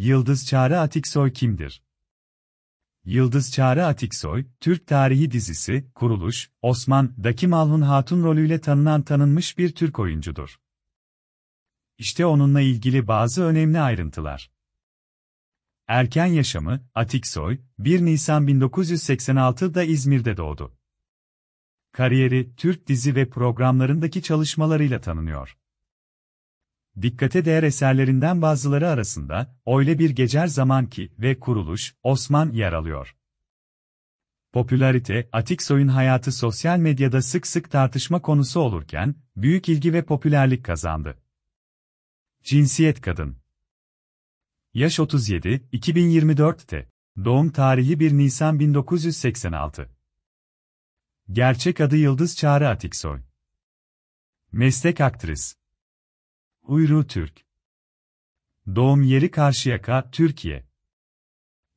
Yıldız Çağrı Atiksoy kimdir? Yıldız Çağrı Atiksoy, Türk tarihi dizisi, Kuruluş, Osman, Daki Malhun Hatun rolüyle tanınan tanınmış bir Türk oyuncudur. İşte onunla ilgili bazı önemli ayrıntılar. Erken yaşamı, Atiksoy, 1 Nisan 1986'da İzmir'de doğdu. Kariyeri, Türk dizi ve programlarındaki çalışmalarıyla tanınıyor. Dikkate değer eserlerinden bazıları arasında, Öyle Bir Gecer Zaman Ki ve Kuruluş, Osman yer alıyor. Popülarite, Atiksoy'un hayatı sosyal medyada sık sık tartışma konusu olurken, büyük ilgi ve popülerlik kazandı. Cinsiyet Kadın Yaş 37, 2024'te. Doğum tarihi 1 Nisan 1986. Gerçek adı Yıldız Çağrı Atiksoy. Meslek aktris. Uyruğu Türk. Doğum yeri Karşıyaka, Türkiye.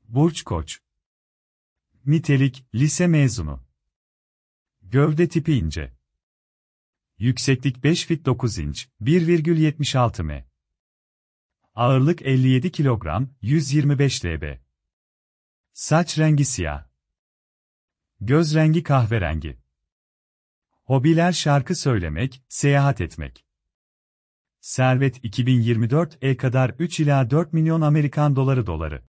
Burç Koç. Nitelik, lise mezunu. Gövde tipi ince. Yükseklik 5 fit 9 inç, 1,76 m. Ağırlık 57 kilogram, 125 lb. Saç rengi siyah. Göz rengi kahverengi. Hobiler şarkı söylemek, seyahat etmek. Servet 2024 E kadar 3 ila 4 milyon Amerikan doları doları.